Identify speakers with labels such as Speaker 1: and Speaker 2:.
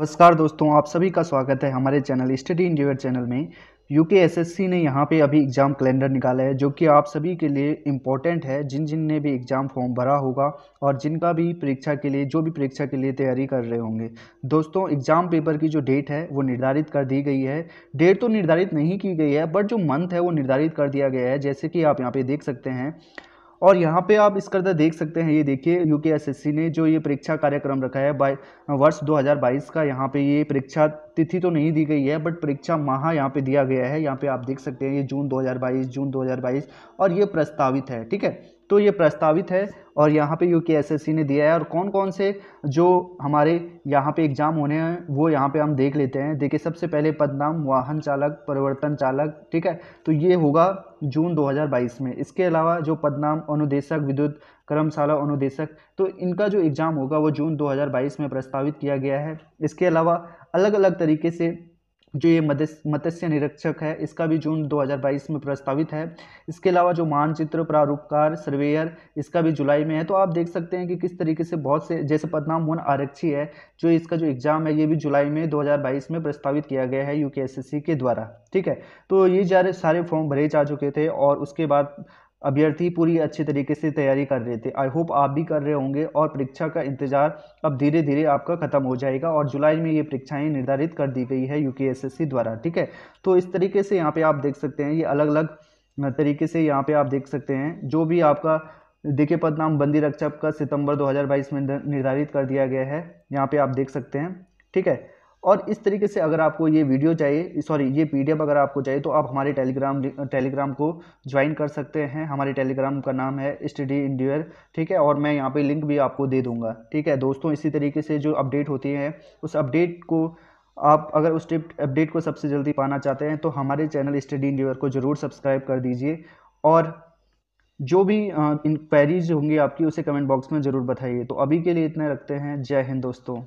Speaker 1: नमस्कार दोस्तों आप सभी का स्वागत है हमारे चैनल स्टडी इंडियर चैनल में यूके एसएससी ने यहाँ पे अभी एग्ज़ाम कैलेंडर निकाला है जो कि आप सभी के लिए इम्पोर्टेंट है जिन जिन ने भी एग्ज़ाम फॉर्म भरा होगा और जिनका भी परीक्षा के लिए जो भी परीक्षा के लिए तैयारी कर रहे होंगे दोस्तों एग्ज़ाम पेपर की जो डेट है वो निर्धारित कर दी गई है डेट तो निर्धारित नहीं की गई है बट जो मंथ है वो निर्धारित कर दिया गया है जैसे कि आप यहाँ पर देख सकते हैं और यहाँ पे आप इसका अंदर देख सकते हैं ये देखिए यू ने जो ये परीक्षा कार्यक्रम रखा है बाई वर्ष 2022 का यहाँ पे ये परीक्षा तिथि तो नहीं दी गई है बट परीक्षा माह यहाँ पे दिया गया है यहाँ पे आप देख सकते हैं ये जून 2022 जून 2022 और ये प्रस्तावित है ठीक है तो ये प्रस्तावित है और यहाँ पे यू ने दिया है और कौन कौन से जो हमारे यहाँ पे एग्ज़ाम होने हैं वो यहाँ पे हम देख लेते हैं देखिए सबसे पहले पदनाम वाहन चालक परिवर्तन चालक ठीक है तो ये होगा जून 2022 में इसके अलावा जो पदनाम अनुदेशक विद्युत कर्मशाला अनुदेशक तो इनका जो एग्ज़ाम होगा वो जून दो में प्रस्तावित किया गया है इसके अलावा अलग अलग तरीके से जो ये मत्स्य निरीक्षक है इसका भी जून 2022 में प्रस्तावित है इसके अलावा जो मानचित्र प्रारूपकार सर्वेयर इसका भी जुलाई में है तो आप देख सकते हैं कि किस तरीके से बहुत से जैसे पदनाम वन आरक्षी है जो इसका जो एग्ज़ाम है ये भी जुलाई में 2022 में प्रस्तावित किया गया है यूकेएसएससी के द्वारा ठीक है तो ये सारे फॉर्म भरे जा चुके थे और उसके बाद अभ्यर्थी पूरी अच्छी तरीके से तैयारी कर रहे थे आई होप आप भी कर रहे होंगे और परीक्षा का इंतज़ार अब धीरे धीरे आपका ख़त्म हो जाएगा और जुलाई में ये परीक्षाएं निर्धारित कर दी गई है यूकेएसएससी द्वारा ठीक है तो इस तरीके से यहाँ पे आप देख सकते हैं ये अलग अलग तरीके से यहाँ पे आप देख सकते हैं जो भी आपका पद नाम बंदी रक्षा का सितंबर दो में निर्धारित कर दिया गया है यहाँ पे आप देख सकते हैं ठीक है और इस तरीके से अगर आपको ये वीडियो चाहिए सॉरी ये पीडीएफ अगर आपको चाहिए तो आप हमारे टेलीग्राम टेलीग्राम को ज्वाइन कर सकते हैं हमारे टेलीग्राम का नाम है स्टडी इंडियर ठीक है और मैं यहाँ पे लिंक भी आपको दे दूँगा ठीक है दोस्तों इसी तरीके से जो अपडेट होती है उस अपडेट को आप अगर उस अपडेट को सबसे जल्दी पाना चाहते हैं तो हमारे चैनल स्टडी इंडियर को ज़रूर सब्सक्राइब कर दीजिए और जो भी इंक्वायरीज होंगी आपकी उसे कमेंट बॉक्स में ज़रूर बताइए तो अभी के लिए इतना रखते हैं जय हिंद दोस्तों